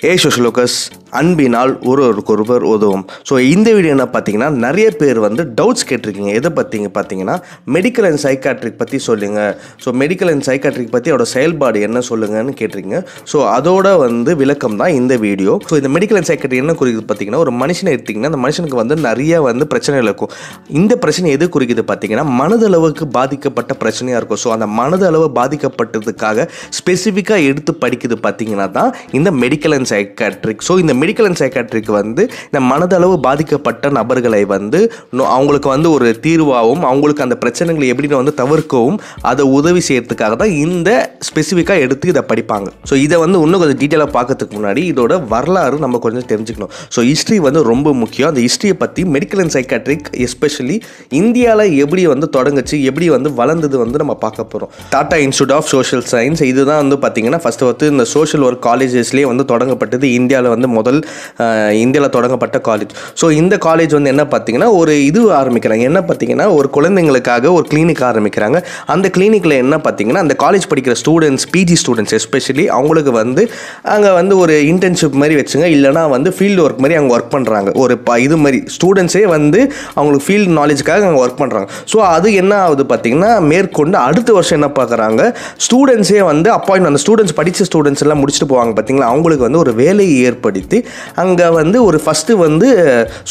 Esos locas அன்பினால் ஒருவருக்கொருவர் உதவும் ஸோ இந்த வீடியோ என்ன பார்த்தீங்கன்னா நிறைய பேர் வந்து டவுட்ஸ் கேட்டிருக்கீங்க எதை பற்றிங்க பார்த்தீங்கன்னா மெடிக்கல் அண்ட் சைக்காட்ரிக் பற்றி சொல்லுங்கள் ஸோ மெடிக்கல் அண்ட் சைக்காட்ரிக் பற்றி அதோட செயல்பாடு என்ன சொல்லுங்கன்னு கேட்டிருக்கீங்க ஸோ அதோட வந்து விளக்கம் தான் இந்த வீடியோ ஸோ இந்த மெடிக்கல் அண்ட் சைக்காட்ரிக் என்ன குறிக்குது பார்த்தீங்கன்னா ஒரு மனுஷனை எடுத்திங்கன்னா அந்த மனுஷனுக்கு வந்து நிறைய வந்து பிரச்சனைகள் இருக்கும் இந்த பிரச்சனை எது குறிக்குது பார்த்தீங்கன்னா மனதளவுக்கு பாதிக்கப்பட்ட பிரச்சனையாக இருக்கும் ஸோ அந்த மனதளவு பாதிக்கப்பட்டதுக்காக ஸ்பெசிஃபிக்காக எடுத்து படிக்கிறது பார்த்தீங்கன்னா தான் இந்த மெடிக்கல் அண்ட் சைக்காட்ரிக் ஸோ இந்த மெடிக்கல் அண்ட் சைக்காட்ரிக்கு வந்து இந்த மனதளவு பாதிக்கப்பட்ட நபர்களை வந்து அவங்களுக்கு வந்து ஒரு தீர்வாகவும் அவங்களுக்கு அந்த பிரச்சனைகளை எப்படின்னு வந்து தவிர்க்கவும் அதை உதவி செய்யறதுக்காக தான் இந்த ஸ்பெசிஃபிக்காக எடுத்து இதை படிப்பாங்க ஸோ இதை வந்து இன்னும் கொஞ்சம் டீட்டெயிலாக பார்க்கறதுக்கு முன்னாடி இதோட வரலாறு நம்ம கொஞ்சம் தெரிஞ்சுக்கணும் ஸோ ஹிஸ்ட்ரி வந்து ரொம்ப முக்கியம் அந்த ஹிஸ்ட்ரியை பற்றி மெடிக்கல் அண்ட் சைக்காட்ரிக் எஸ்பெஷலி இந்தியாவில் எப்படி வந்து தொடங்குச்சு எப்படி வந்து வளர்ந்தது வந்து நம்ம பார்க்க போகிறோம் Tata institute of social science இதுதான் வந்து பார்த்தீங்கன்னா ஃபஸ்ட்டு வந்து இந்த சோஷியல் ஒர்க் காலேஜஸ்லேயே வந்து தொடங்கப்பட்டது இந்தியாவில் வந்து முதல் முதல் இந்தியாவில் தொடங்கப்பட்ட காலேஜ் ஸோ இந்த காலேஜ் வந்து என்ன பார்த்தீங்கன்னா ஒரு இது ஆரம்பிக்கிறாங்க என்ன பார்த்தீங்கன்னா ஒரு குழந்தைங்களுக்காக ஒரு கிளினிக் ஆரம்பிக்கிறாங்க அந்த கிளினிக்கில் என்ன பார்த்தீங்கன்னா அந்த காலேஜ் படிக்கிற ஸ்டூடெண்ட்ஸ் பிஜி ஸ்டூடெண்ட்ஸ் எஸ்பெஷலி அவங்களுக்கு வந்து அங்கே வந்து ஒரு இன்டர்ன்ஷிப் மாதிரி வச்சுங்க இல்லைனா வந்து ஃபீல்டு ஒர்க் மாதிரி அங்கே ஒர்க் பண்ணுறாங்க ஒரு ப இது மாதிரி ஸ்டூடெண்ட்ஸே வந்து அவங்களுக்கு ஃபீல்டு நாலேஜுக்காக அங்கே ஒர்க் பண்ணுறாங்க ஸோ அது என்ன ஆகுது பார்த்தீங்கன்னா மேற்கொண்டு அடுத்த வருஷம் என்ன பார்க்குறாங்க ஸ்டூடெண்ட்ஸே வந்து அப்பாயின்ட் அந்த ஸ்டூடெண்ட்ஸ் படித்த ஸ்டூடெண்ட்ஸ் எல்லாம் முடிச்சுட்டு போவாங்க பார்த்தீங்களா அவங்களுக்கு வந்து ஒரு வேலையை ஏற்படுத்தி பயன்படுத்தி அங்கே வந்து ஒரு ஃபஸ்ட்டு வந்து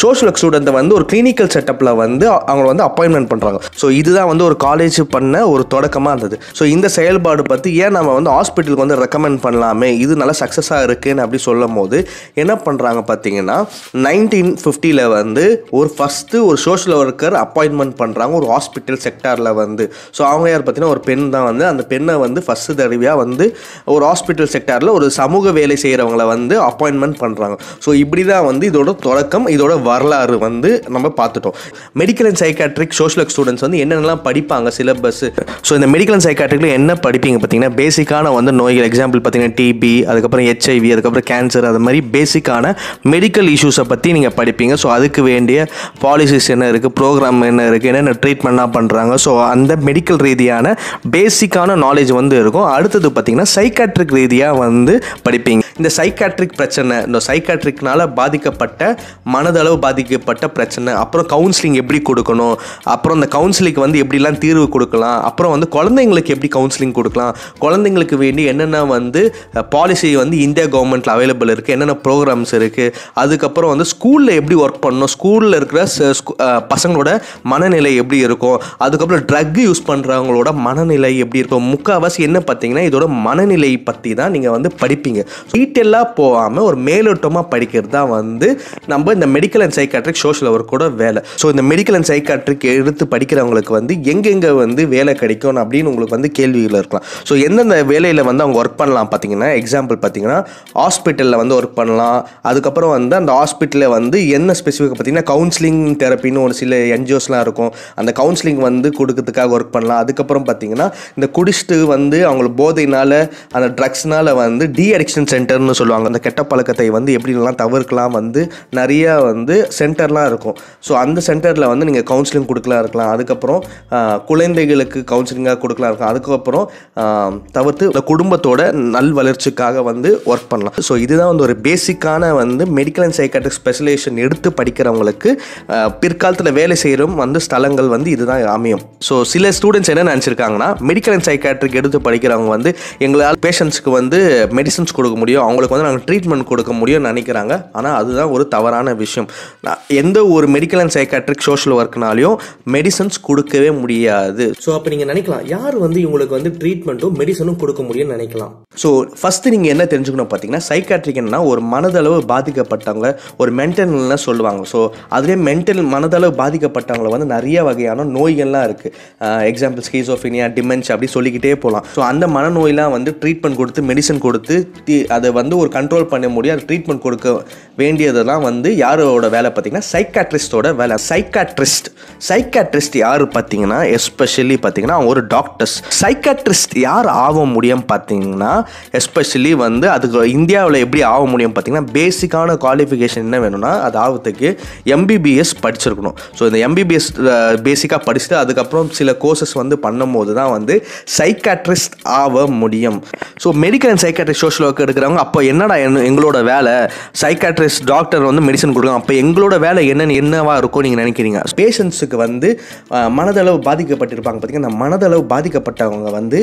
சோஷியல் ஒர்க் ஸ்டூடெண்ட்டை வந்து ஒரு கிளினிக்கல் செட்டப்பில் வந்து அவங்களை வந்து அப்பாயின்மெண்ட் பண்ணுறாங்க ஸோ இதுதான் வந்து ஒரு காலேஜ் பண்ண ஒரு தொடக்கமாக இருந்தது ஸோ இந்த செயல்பாடு பற்றி ஏன் நம்ம வந்து ஹாஸ்பிட்டலுக்கு வந்து ரெக்கமெண்ட் பண்ணலாமே இது நல்லா சக்ஸஸாக இருக்குன்னு அப்படி சொல்லும் போது என்ன பண்ணுறாங்க பார்த்தீங்கன்னா நைன்டீன் ஃபிஃப்டியில் வந்து ஒரு ஃபஸ்ட்டு ஒரு சோஷியல் ஒர்க்கர் அப்பாயின்மெண்ட் பண்ணுறாங்க ஒரு ஹாஸ்பிட்டல் செக்டாரில் வந்து ஸோ அவங்க யார் பார்த்தீங்கன்னா ஒரு பெண் தான் வந்து அந்த பெண்ணை வந்து ஃபஸ்ட்டு தடவையாக வந்து ஒரு ஹாஸ்பிட்டல் செக்டாரில் ஒரு சமூக வேலை செய்கிறவங்களை வந்து அப்பாயின்மெண்ட் பண்ணுறாங்க பண்ணுறாங்க ஸோ இப்படி தான் வந்து இதோட தொடக்கம் இதோட வரலாறு வந்து நம்ம பார்த்துட்டோம் medical and psychiatric social work students வந்து என்னென்னலாம் படிப்பாங்க சிலபஸ் ஸோ இந்த மெடிக்கல் அண்ட் சைக்காட்ரிக்கில் என்ன படிப்பீங்க பார்த்தீங்கன்னா பேசிக்கான வந்து நோய்கள் எக்ஸாம்பிள் பார்த்தீங்கன்னா டிபி அதுக்கப்புறம் ஹெச்ஐவி அதுக்கப்புறம் கேன்சர் அது மாதிரி பேசிக்கான மெடிக்கல் இஷ்யூஸை பற்றி நீங்கள் படிப்பீங்க ஸோ அதுக்கு வேண்டிய பாலிசிஸ் என்ன இருக்குது ப்ரோக்ராம் என்ன இருக்குது என்னென்ன ட்ரீட்மெண்ட்லாம் பண்ணுறாங்க ஸோ அந்த மெடிக்கல் ரீதியான பேசிக்கான நாலேஜ் வந்து இருக்கும் அடுத்தது பார்த்தீங்கன்னா சைக்காட்ரிக் ரீதியாக வந்து படிப்பீங்க இந்த சைக்காட்ரிக் பிரச்சனை இந்த சைக்காட்ரிக்னால் பாதிக்கப்பட்ட மனதளவு பாதிக்கப்பட்ட பிரச்சனை அப்புறம் கவுன்சிலிங் எப்படி கொடுக்கணும் அப்புறம் அந்த கவுன்சிலிங்க்கு வந்து எப்படிலாம் தீர்வு கொடுக்கலாம் அப்புறம் வந்து குழந்தைங்களுக்கு எப்படி கவுன்சிலிங் கொடுக்கலாம் குழந்தைங்களுக்கு வேண்டி என்னென்ன வந்து பாலிசி வந்து இந்தியா கவர்மெண்ட்டில் அவைலபிள் இருக்குது என்னென்ன ப்ரோக்ராம்ஸ் இருக்குது அதுக்கப்புறம் வந்து ஸ்கூலில் எப்படி ஒர்க் பண்ணணும் ஸ்கூலில் இருக்கிற பசங்களோட மனநிலை எப்படி இருக்கும் அதுக்கப்புறம் ட்ரக் யூஸ் பண்ணுறவங்களோட மனநிலை எப்படி இருக்கும் முக்கால்வாசி என்ன பார்த்தீங்கன்னா இதோட மனநிலை பற்றி தான் நீங்கள் வந்து படிப்பீங்க டீட்டெயிலாக போகாமல் ஒரு மேலோட மேலோட்டமாக படிக்கிறது தான் வந்து நம்ம இந்த மெடிக்கல் அண்ட் சைக்காட்ரிக் சோஷியல் கூட வேலை ஸோ இந்த மெடிக்கல் அண்ட் சைக்காட்ரிக் எடுத்து படிக்கிறவங்களுக்கு வந்து எங்கெங்கே வந்து வேலை கிடைக்கும் அப்படின்னு உங்களுக்கு வந்து கேள்விகள் இருக்கலாம் ஸோ எந்தெந்த வேலையில் வந்து அவங்க ஒர்க் பண்ணலாம் பார்த்தீங்கன்னா எக்ஸாம்பிள் பார்த்தீங்கன்னா ஹாஸ்பிட்டலில் வந்து ஒர்க் பண்ணலாம் அதுக்கப்புறம் வந்து அந்த ஹாஸ்பிட்டலில் வந்து என்ன ஸ்பெசிஃபிக் பார்த்தீங்கன்னா கவுன்சிலிங் தெரப்பின்னு ஒரு சில என்ஜிஓஸ்லாம் இருக்கும் அந்த கவுன்சிலிங் வந்து கொடுக்கறதுக்காக ஒர்க் பண்ணலாம் அதுக்கப்புறம் பார்த்தீங்கன்னா இந்த குடிச்சிட்டு வந்து அவங்களுக்கு போதையினால் அந்த ட்ரக்ஸ்னால் வந்து டி அடிக்ஷன் சென்டர்னு சொல்லுவாங்க அந்த கெட்ட பழக்கத்தை வந்து வந்து எப்படிலாம் தவிர்க்கலாம் வந்து நிறைய வந்து சென்டர்லாம் இருக்கும் ஸோ அந்த சென்டரில் வந்து நீங்கள் கவுன்சிலிங் கொடுக்கலாம் இருக்கலாம் அதுக்கப்புறம் குழந்தைகளுக்கு கவுன்சிலிங்காக கொடுக்கலாம் இருக்கலாம் அதுக்கப்புறம் தவிர்த்து இந்த குடும்பத்தோட நல் வளர்ச்சிக்காக வந்து ஒர்க் பண்ணலாம் ஸோ இதுதான் வந்து ஒரு பேசிக்கான வந்து மெடிக்கல் அண்ட் சைக்காட்ரிக் ஸ்பெஷலைசேஷன் எடுத்து படிக்கிறவங்களுக்கு பிற்காலத்தில் வேலை செய்கிறோம் வந்து ஸ்தலங்கள் வந்து இதுதான் அமையும் ஸோ சில ஸ்டூடெண்ட்ஸ் என்ன நினச்சிருக்காங்கன்னா மெடிக்கல் அண்ட் சைக்காட்ரிக் எடுத்து படிக்கிறவங்க வந்து எங்களால் பேஷண்ட்ஸுக்கு வந்து மெடிசன்ஸ் கொடுக்க முடியும் அவங்களுக்கு வந்து நாங்கள் ட்ரீட்மெண்ட் கொடுக்க முடியும் முடியும்னு நினைக்கிறாங்க ஆனால் அதுதான் ஒரு தவறான விஷயம் எந்த ஒரு மெடிக்கல் அண்ட் சைக்காட்ரிக் சோஷியல் ஒர்க்னாலையும் மெடிசன்ஸ் கொடுக்கவே முடியாது ஸோ அப்போ நீங்கள் நினைக்கலாம் யார் வந்து இவங்களுக்கு வந்து ட்ரீட்மெண்ட்டும் மெடிசனும் கொடுக்க முடியும்னு நினைக்கலாம் ஸோ ஃபஸ்ட்டு நீங்கள் என்ன தெரிஞ்சுக்கணும் பார்த்தீங்கன்னா சைக்காட்ரிக் ஒரு மனதளவு பாதிக்கப்பட்டவங்க ஒரு மென்டல்னு சொல்லுவாங்க ஸோ அதுலேயே மென்டல் மனதளவு பாதிக்கப்பட்டவங்கள வந்து நிறைய வகையான நோய்கள்லாம் இருக்குது எக்ஸாம்பிள் ஸ்கீசோஃபினியா டிமென்ஸ் அப்படி சொல்லிக்கிட்டே போகலாம் ஸோ அந்த மனநோயெலாம் வந்து ட்ரீட்மெண்ட் கொடுத்து மெடிசன் கொடுத்து அதை வந்து ஒரு கண்ட்ரோல் பண்ண முடியும் அதை ட்ரீட் ட்ரீட்மெண்ட் கொடுக்க வேண்டியதெல்லாம் வந்து யாரோட வேலை பார்த்தீங்கன்னா சைக்காட்ரிஸ்டோட வேலை சைக்காட்ரிஸ்ட் சைக்காட்ரிஸ்ட் யார் பார்த்தீங்கன்னா எஸ்பெஷலி பார்த்தீங்கன்னா ஒரு டாக்டர்ஸ் சைக்காட்ரிஸ்ட் யார் ஆக முடியும் பார்த்தீங்கன்னா எஸ்பெஷலி வந்து அதுக்கு இந்தியாவில் எப்படி ஆக முடியும் பார்த்தீங்கன்னா பேசிக்கான குவாலிஃபிகேஷன் என்ன வேணும்னா அது ஆகத்துக்கு எம்பிபிஎஸ் படிச்சிருக்கணும் ஸோ இந்த எம்பிபிஎஸ் பேசிக்காக படிச்சுட்டு அதுக்கப்புறம் சில கோர்சஸ் வந்து பண்ணும்போது தான் வந்து சைக்காட்ரிஸ்ட் ஆக முடியும் so medical and psychiatric social work எடுக்கிறவங்க அப்போ என்னடா எங்களோட வேலை சைக்காட்ரிஸ்ட் டாக்டர் வந்து மெடிசன் கொடுக்கணும் அப்போ எங்களோட வேலை என்னென்னு என்னவாக இருக்கும் நீங்கள் நினைக்கிறீங்க பேஷண்ட்ஸுக்கு வந்து மனதளவு பாதிக்கப்பட்டிருப்பாங்க பார்த்தீங்கன்னா அந்த மனதளவு பாதிக்கப்பட்டவங்க வந்து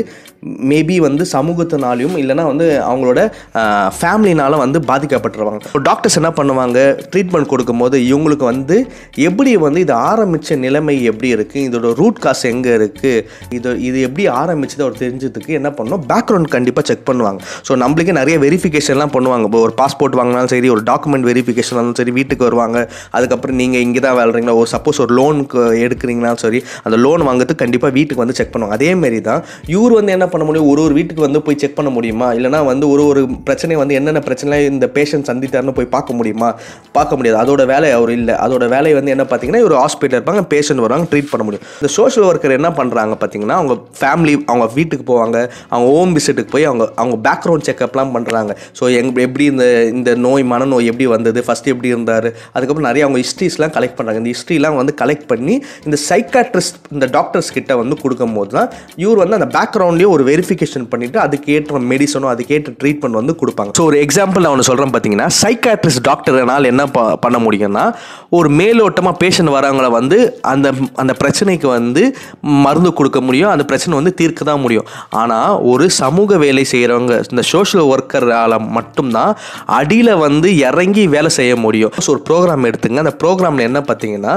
மேபி வந்து சமூகத்தினாலையும் இல்லைனா வந்து அவங்களோட ஃபேமிலினால வந்து பாதிக்கப்பட்டுருவாங்க டாக்டர்ஸ் என்ன பண்ணுவாங்க ட்ரீட்மெண்ட் கொடுக்கும்போது இவங்களுக்கு வந்து எப்படி வந்து இது ஆரம்பித்த நிலைமை எப்படி இருக்குது இதோட ரூட் காசு எங்கே இருக்குது இது இது எப்படி ஆரம்பிச்சது அவர் தெரிஞ்சதுக்கு என்ன பண்ணணும் பேக்ரவுண்ட் கண்டிப்பாக செக் பண்ணுவாங்க ஸோ நம்மளுக்கே நிறைய வெரிஃபிகேஷன்லாம் பண்ணுவாங்க இப்போ ஒரு பாஸ்போர்ட் பாஸ்போர்ட் வாங்கினாலும் சரி ஒரு டாக்குமெண்ட் வெரிஃபிகேஷன் சரி வீட்டுக்கு வருவாங்க அதுக்கப்புறம் நீங்கள் இங்கே தான் வாழ்றீங்களா ஒரு சப்போஸ் ஒரு லோனுக்கு எடுக்கிறீங்கனாலும் சரி அந்த லோன் வாங்குறதுக்கு கண்டிப்பாக வீட்டுக்கு வந்து செக் பண்ணுவோம் அதேமாரி தான் இவர் வந்து என்ன பண்ண முடியும் ஒரு ஒரு வீட்டுக்கு வந்து போய் செக் பண்ண முடியுமா இல்லைனா வந்து ஒரு ஒரு பிரச்சனை வந்து என்னென்ன பிரச்சனை இந்த பேஷண்ட் சந்தித்தார்னு போய் பார்க்க முடியுமா பார்க்க முடியாது அதோட வேலை அவர் இல்லை அதோட வேலை வந்து என்ன பார்த்தீங்கன்னா ஒரு ஹாஸ்பிட்டல் இருப்பாங்க பேஷண்ட் வருவாங்க ட்ரீட் பண்ண முடியும் இந்த சோஷியல் ஒர்க்கர் என்ன பண்ணுறாங்க பார்த்தீங்கன்னா அவங்க ஃபேமிலி அவங்க வீட்டுக்கு போவாங்க அவங்க ஹோம் விசிட்டுக்கு போய் அவங்க அவங்க பேக்ரவுண்ட் செக்அப்லாம் பண்ணுறாங்க ஸோ எங் எப்படி இந்த இந்த நோய் மனநோய் எப்படி வந்தது ஃபஸ்ட் எப்படி இருந்தார் அதுக்கப்புறம் நிறைய அவங்க ஹிஸ்ட்ரிஸ்லாம் கலெக்ட் பண்ணுறாங்க இந்த ஹிஸ்ட்ரிலாம் வந்து கலெக்ட் பண்ணி இந்த சைக்காட்ரிஸ்ட் இந்த டாக்டர்ஸ் கிட்ட வந்து கொடுக்கும் போது தான் இவர் வந்து அந்த பேக்ரவுண்ட்லேயே ஒரு வெரிஃபிகேஷன் பண்ணிவிட்டு அதுக்கேற்ற மெடிசனோ அதுக்கேற்ற ட்ரீட்மெண்ட் வந்து கொடுப்பாங்க ஸோ ஒரு எக்ஸாம்பிள் அவனு சொல்கிறேன் பார்த்தீங்கன்னா சைக்காட்ரிஸ்ட் டாக்டர்னால் என்ன பண்ண முடியும்னா ஒரு மேலோட்டமாக பேஷண்ட் வரவங்கள வந்து அந்த அந்த பிரச்சனைக்கு வந்து மருந்து கொடுக்க முடியும் அந்த பிரச்சனை வந்து தீர்க்க தான் முடியும் ஆனால் ஒரு சமூக வேலை செய்கிறவங்க இந்த சோஷியல் ஒர்க்கரால் மட்டும்தான் அடி அடியில் வந்து இறங்கி வேலை செய்ய முடியும் ஸோ ஒரு ப்ரோக்ராம் எடுத்துங்க அந்த ப்ரோக்ராமில் என்ன பார்த்தீங்கன்னா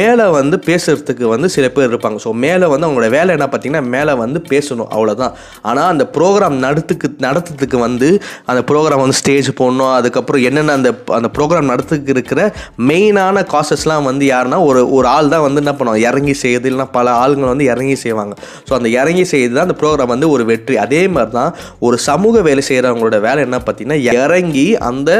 மேலே வந்து பேசுகிறதுக்கு வந்து சில பேர் இருப்பாங்க ஸோ மேலே வந்து அவங்களோட வேலை என்ன பார்த்தீங்கன்னா மேலே வந்து பேசணும் அவ்வளோதான் ஆனால் அந்த ப்ரோக்ராம் நடத்துக்கு நடத்துறதுக்கு வந்து அந்த ப்ரோக்ராம் வந்து ஸ்டேஜ் போடணும் அதுக்கப்புறம் என்னென்ன அந்த அந்த ப்ரோக்ராம் நடத்துக்கு இருக்கிற மெயினான காசஸ்லாம் வந்து யாருன்னா ஒரு ஒரு ஆள் தான் வந்து என்ன பண்ணுவாங்க இறங்கி செய்யுது இல்லைன்னா பல ஆளுங்களை வந்து இறங்கி செய்வாங்க ஸோ அந்த இறங்கி செய்யுது தான் அந்த ப்ரோக்ராம் வந்து ஒரு வெற்றி அதே மாதிரி தான் ஒரு சமூக வேலை செய்கிறவங்களோட வேலை என்ன பார்த்திங்கன்னா இறங்கி அந்த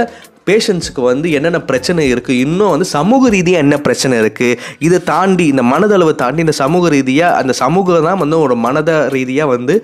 பேஷண்ட்ஸுக்கு வந்து என்னென்ன பிரச்சனை இருக்குது இன்னும் வந்து சமூக ரீதியாக என்ன பிரச்சனை இருக்குது இதை தாண்டி இந்த மனதளவை தாண்டி இந்த சமூக ரீதியாக அந்த சமூகம் தான் வந்து ஒரு மனத ரீதியாக வந்து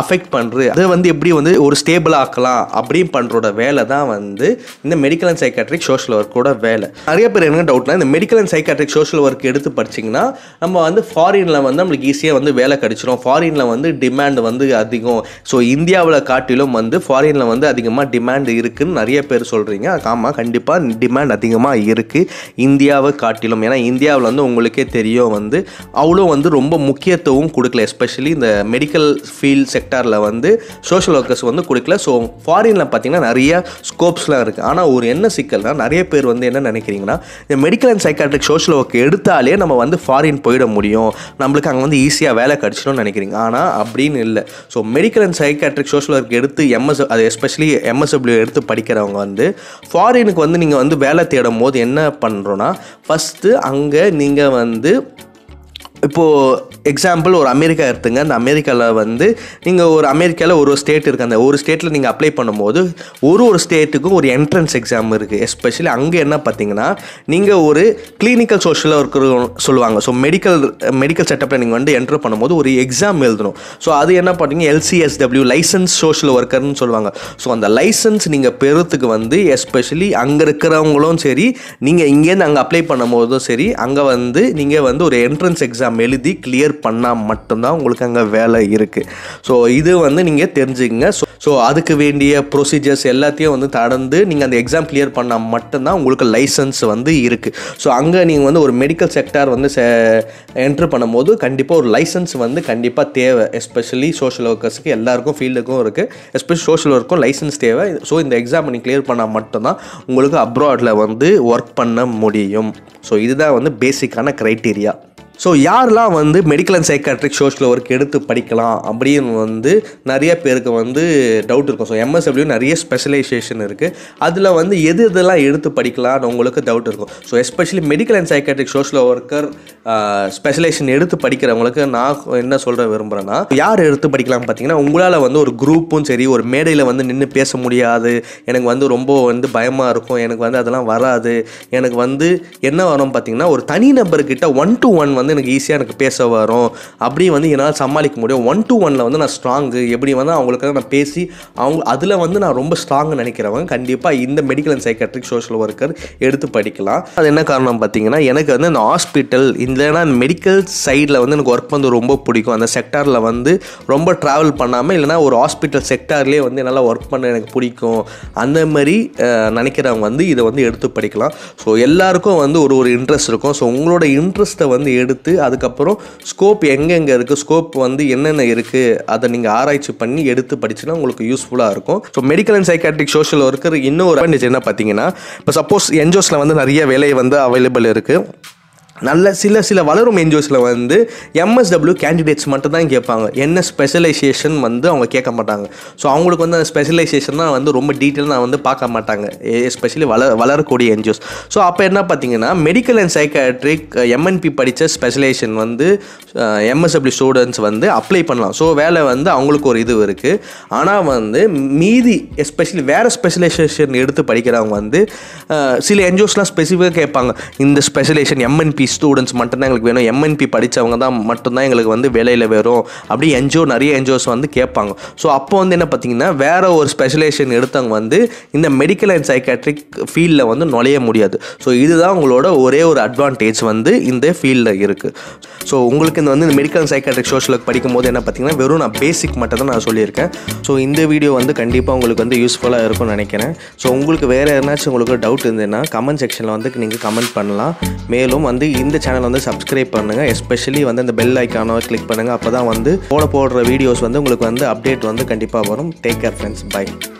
அஃபெக்ட் பண்ணுறது அதை வந்து எப்படி வந்து ஒரு ஸ்டேபிளாக ஆக்கலாம் அப்படின்னு பண்ணுறோட வேலை தான் வந்து இந்த மெடிக்கல் அண்ட் சைக்காட்ரிக் சோஷியல் ஒர்க்கோட வேலை நிறைய பேர் என்ன டவுட்னா இந்த medical and psychiatric social work எடுத்து படிச்சிங்கன்னா நம்ம வந்து ஃபாரினில் வந்து நம்மளுக்கு ஈஸியாக வந்து வேலை கிடச்சிரும் ஃபாரினில் வந்து டிமாண்ட் வந்து அதிகம் ஸோ இந்தியாவில் காட்டிலும் வந்து ஃபாரினில் வந்து அதிகமாக டிமாண்ட் இருக்குதுன்னு நிறைய பேர் சொல்கிறீங்க ஆமாம் கண்டிப்பாக டிமாண்ட் அதிகமாக இருக்குது இந்தியாவை காட்டிலும் ஏன்னா இந்தியாவில் வந்து உங்களுக்கே தெரியும் வந்து அவ்வளோ வந்து ரொம்ப முக்கியத்துவம் கொடுக்கல எஸ்பெஷலி இந்த மெடிக்கல் ஃபீல்ட் செக்டாரில் வந்து சோஷியல் ஒர்க்கர்ஸ் வந்து கொடுக்கல ஸோ ஃபாரினில் பார்த்திங்கன்னா நிறைய ஸ்கோப்ஸ்லாம் இருக்குது ஆனால் ஒரு என்ன சிக்கல்னால் நிறைய பேர் வந்து என்ன நினைக்கிறீங்கன்னா இந்த medical and psychiatric social work எடுத்தாலே நம்ம வந்து ஃபாரின் போயிட முடியும் நம்மளுக்கு அங்கே வந்து ஈஸியாக வேலை கிடச்சிடும்னு நினைக்கிறீங்க ஆனால் அப்படின்னு இல்லை so medical and psychiatric social work எடுத்து எம்எஸ் அது எஸ்பெஷலி எம்எஸ்டபிள்யூ எடுத்து படிக்கிறவங்க வந்து ஃபாரினுக்கு வந்து நீங்கள் வந்து வேலை தேடும் போது என்ன பண்ணுறோன்னா ஃபஸ்ட்டு அங்கே நீங்கள் வந்து இப்போது எக்ஸாம்பிள் ஒரு அமெரிக்கா எடுத்துங்க அந்த அமெரிக்காவில் வந்து நீங்கள் ஒரு அமெரிக்காவில் ஒரு ஸ்டேட் இருக்குது அந்த ஒரு ஸ்டேட்டில் நீங்கள் அப்ளை பண்ணும்போது ஒரு ஒரு ஸ்டேட்டுக்கும் ஒரு என்ட்ரன்ஸ் எக்ஸாம் இருக்குது எஸ்பெஷலி அங்கே என்ன பார்த்தீங்கன்னா நீங்கள் ஒரு கிளினிக்கல் சோஷியலாக இருக்கிற சொல்லுவாங்க ஸோ மெடிக்கல் மெடிக்கல் செட்டப்பில் நீங்கள் வந்து என்ட்ரு பண்ணும்போது ஒரு எக்ஸாம் எழுதணும் ஸோ அது என்ன பார்த்தீங்கன்னா எல்சிஎஸ்டபிள்யூ லைசன்ஸ் சோஷியல் ஒர்க்கர்னு சொல்லுவாங்க ஸோ அந்த லைசன்ஸ் நீங்கள் பெறத்துக்கு வந்து எஸ்பெஷலி அங்கே இருக்கிறவங்களும் சரி நீங்கள் இங்கேருந்து அங்கே அப்ளை பண்ணும்போதும் சரி அங்கே வந்து நீங்கள் வந்து ஒரு என்ட்ரன்ஸ் எக்ஸாம் எக்ஸாம் எழுதி கிளியர் பண்ணால் மட்டும்தான் உங்களுக்கு அங்கே வேலை இருக்குது ஸோ இது வந்து நீங்கள் தெரிஞ்சுக்கங்க ஸோ ஸோ அதுக்கு வேண்டிய ப்ரொசீஜர்ஸ் எல்லாத்தையும் வந்து தடந்து நீங்கள் அந்த எக்ஸாம் கிளியர் பண்ணால் மட்டும்தான் உங்களுக்கு லைசன்ஸ் வந்து இருக்குது ஸோ அங்கே நீங்கள் வந்து ஒரு மெடிக்கல் செக்டார் வந்து என்ட்ரு பண்ணும்போது கண்டிப்பாக ஒரு லைசன்ஸ் வந்து கண்டிப்பாக தேவை எஸ்பெஷலி சோஷியல் ஒர்க்கர்ஸுக்கு எல்லாருக்கும் ஃபீல்டுக்கும் இருக்குது எஸ்பெஷலி சோஷியல் ஒர்க்கும் லைசன்ஸ் தேவை ஸோ இந்த எக்ஸாம் நீங்கள் கிளியர் பண்ணால் மட்டும்தான் உங்களுக்கு அப்ராடில் வந்து ஒர்க் பண்ண முடியும் ஸோ இதுதான் வந்து பேசிக்கான க்ரைட்டீரியா ஸோ யாரெல்லாம் வந்து medical and psychiatric social work எடுத்து படிக்கலாம் அப்படின்னு வந்து நிறைய பேருக்கு வந்து டவுட் இருக்கும் ஸோ எம்எஸ்டபிள்யூ நிறைய ஸ்பெஷலைசேஷன் இருக்குது அதில் வந்து எது இதெல்லாம் எடுத்து படிக்கலாம்னு உங்களுக்கு டவுட் இருக்கும் so especially medical and psychiatric social worker specialisation எடுத்து படிக்கிறவங்களுக்கு நான் என்ன சொல்கிற விரும்புகிறேன்னா யார் எடுத்து படிக்கலாம் பார்த்தீங்கன்னா உங்களால் வந்து ஒரு குரூப்பும் சரி ஒரு மேடையில் வந்து நின்று பேச முடியாது எனக்கு வந்து ரொம்ப வந்து பயமாக இருக்கும் எனக்கு வந்து அதெல்லாம் வராது எனக்கு வந்து என்ன வரும் பார்த்தீங்கன்னா ஒரு தனி நபர்கிட்ட ஒன் டு ஒன் வந்து வந்து எனக்கு ஈஸியாக எனக்கு பேச வரும் அப்படி வந்து என்னால் சமாளிக்க முடியும் ஒன் டு ஒனில் வந்து நான் ஸ்ட்ராங்கு எப்படி வந்து அவங்களுக்கு நான் பேசி அவங்க அதில் வந்து நான் ரொம்ப ஸ்ட்ராங்கு நினைக்கிறவங்க கண்டிப்பாக இந்த medical and psychiatric social worker எடுத்து படிக்கலாம் அது என்ன காரணம் பார்த்தீங்கன்னா எனக்கு வந்து இந்த ஹாஸ்பிட்டல் இல்லைன்னா மெடிக்கல் சைடில் வந்து எனக்கு ஒர்க் பண்ணுறது ரொம்ப பிடிக்கும் அந்த செக்டாரில் வந்து ரொம்ப ட்ராவல் பண்ணாமல் இல்லைனா ஒரு ஹாஸ்பிட்டல் செக்டார்லேயே வந்து என்னால் ஒர்க் பண்ண எனக்கு பிடிக்கும் அந்த மாதிரி நினைக்கிறவங்க வந்து இதை வந்து எடுத்து படிக்கலாம் ஸோ எல்லாருக்கும் வந்து ஒரு ஒரு இன்ட்ரெஸ்ட் இருக்கும் ஸோ உங்களோட இன்ட்ரெஸ்ட்டை வந்து எடுத்து எடுத்து அதுக்கப்புறம் ஸ்கோப் எங்கெங்கே இருக்குது ஸ்கோப் வந்து என்னென்ன இருக்குது அதை நீங்கள் ஆராய்ச்சி பண்ணி எடுத்து படிச்சுன்னா உங்களுக்கு யூஸ்ஃபுல்லாக இருக்கும் so medical and psychiatric social worker இன்னொரு என்ன பார்த்தீங்கன்னா இப்போ சப்போஸ் என்ஜோஸில் வந்து நிறைய வேலை வந்து அவைலபிள் இருக்குது நல்ல சில சில வளரும் என்ஜிஓஸில் வந்து எம்எஸ்டபிள்யூ கேண்டிடேட்ஸ் மட்டும் தான் கேட்பாங்க என்ன ஸ்பெஷலைசேஷன் வந்து அவங்க கேட்க மாட்டாங்க ஸோ அவங்களுக்கு வந்து அந்த ஸ்பெஷலைசேஷன் தான் வந்து ரொம்ப டீட்டெயில் நான் வந்து பார்க்க மாட்டாங்க எஸ்பெஷலி வள வளரக்கூடிய என்ஜிஓஸ் ஸோ அப்போ என்ன பார்த்தீங்கன்னா மெடிக்கல் அண்ட் சைக்காட்ரிக் எம்என்பி படித்த ஸ்பெஷலைசேஷன் வந்து எம்எஸ்டபிள்யூ ஸ்டூடெண்ட்ஸ் வந்து அப்ளை பண்ணலாம் ஸோ வேலை வந்து அவங்களுக்கு ஒரு இது இருக்குது ஆனால் வந்து மீதி எஸ்பெஷலி வேறு ஸ்பெஷலைசேஷன் எடுத்து படிக்கிறவங்க வந்து சில என்ஜிஓஸ்லாம் ஸ்பெசிஃபிக்காக கேட்பாங்க இந்த ஸ்பெஷலைசேஷன் எம்என்பி ஸ்டூடெண்ட்ஸ் மட்டும்தான் எங்களுக்கு வேணும் எம்என்பி படித்தவங்க தான் மட்டும்தான் எங்களுக்கு வந்து வேலையில் வரும் அப்படி என்ஜிஓ நிறைய என்ஜிஓஸ் வந்து கேட்பாங்க ஸோ அப்போ வந்து என்ன பார்த்தீங்கன்னா வேறு ஒரு ஸ்பெஷலைசேஷன் எடுத்தவங்க வந்து இந்த மெடிக்கல் அண்ட் சைக்காட்ரிக் ஃபீல்டில் வந்து நுழைய முடியாது ஸோ இதுதான் உங்களோட ஒரே ஒரு அட்வான்டேஜ் வந்து இந்த ஃபீல்டில் இருக்குது ஸோ உங்களுக்கு இந்த வந்து இந்த medical and psychiatric social work படிக்கும்போது என்ன பார்த்தீங்கன்னா வெறும் நான் பேசிக் மட்டும் தான் நான் சொல்லியிருக்கேன் ஸோ இந்த வீடியோ வந்து கண்டிப்பாக உங்களுக்கு வந்து யூஸ்ஃபுல்லாக இருக்கும்னு நினைக்கிறேன் ஸோ உங்களுக்கு வேறு எதனாச்சும் உங்களுக்கு டவுட் இருந்ததுன்னா கமெண்ட் செக்ஷனில் வந்து நீங்கள் கமெண்ட் பண்ணலாம் மேலும் வந்து இந்த சேனல் வந்து சப்ஸ்கிரைப் பண்ணுங்கள் எஸ்பெஷலி வந்து இந்த பெல் ஐக்கானோ கிளிக் பண்ணுங்கள் அப்போ வந்து போட போடுற வீடியோஸ் வந்து உங்களுக்கு வந்து அப்டேட் வந்து கண்டிப்பாக வரும் டேக் கேர் ஃப்ரெண்ட்ஸ் பை